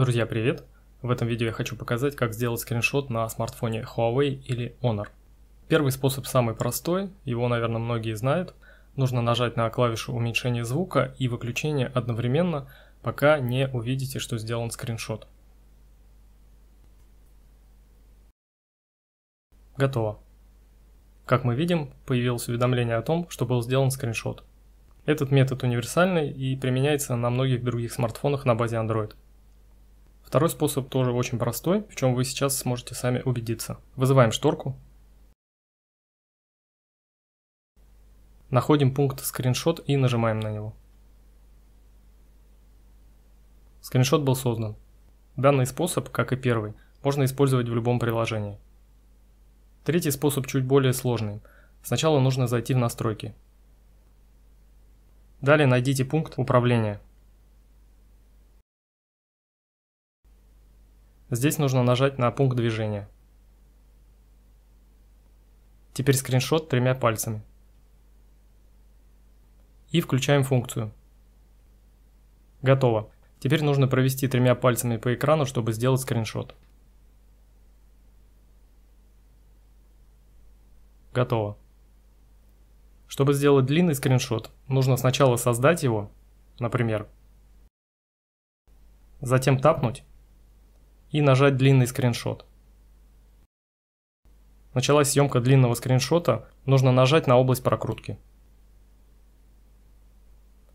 Друзья, привет! В этом видео я хочу показать, как сделать скриншот на смартфоне Huawei или Honor. Первый способ самый простой, его, наверное, многие знают. Нужно нажать на клавишу уменьшения звука и выключения одновременно, пока не увидите, что сделан скриншот. Готово. Как мы видим, появилось уведомление о том, что был сделан скриншот. Этот метод универсальный и применяется на многих других смартфонах на базе Android. Второй способ тоже очень простой, в чем вы сейчас сможете сами убедиться. Вызываем шторку. Находим пункт скриншот и нажимаем на него. Скриншот был создан. Данный способ, как и первый, можно использовать в любом приложении. Третий способ чуть более сложный. Сначала нужно зайти в настройки. Далее найдите пункт управления. Здесь нужно нажать на пункт движения. Теперь скриншот тремя пальцами. И включаем функцию. Готово. Теперь нужно провести тремя пальцами по экрану, чтобы сделать скриншот. Готово. Чтобы сделать длинный скриншот, нужно сначала создать его, например, затем тапнуть и нажать длинный скриншот. Началась съемка длинного скриншота, нужно нажать на область прокрутки.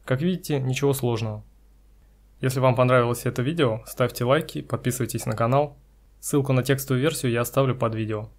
Как видите, ничего сложного. Если вам понравилось это видео, ставьте лайки, подписывайтесь на канал. Ссылку на текстовую версию я оставлю под видео.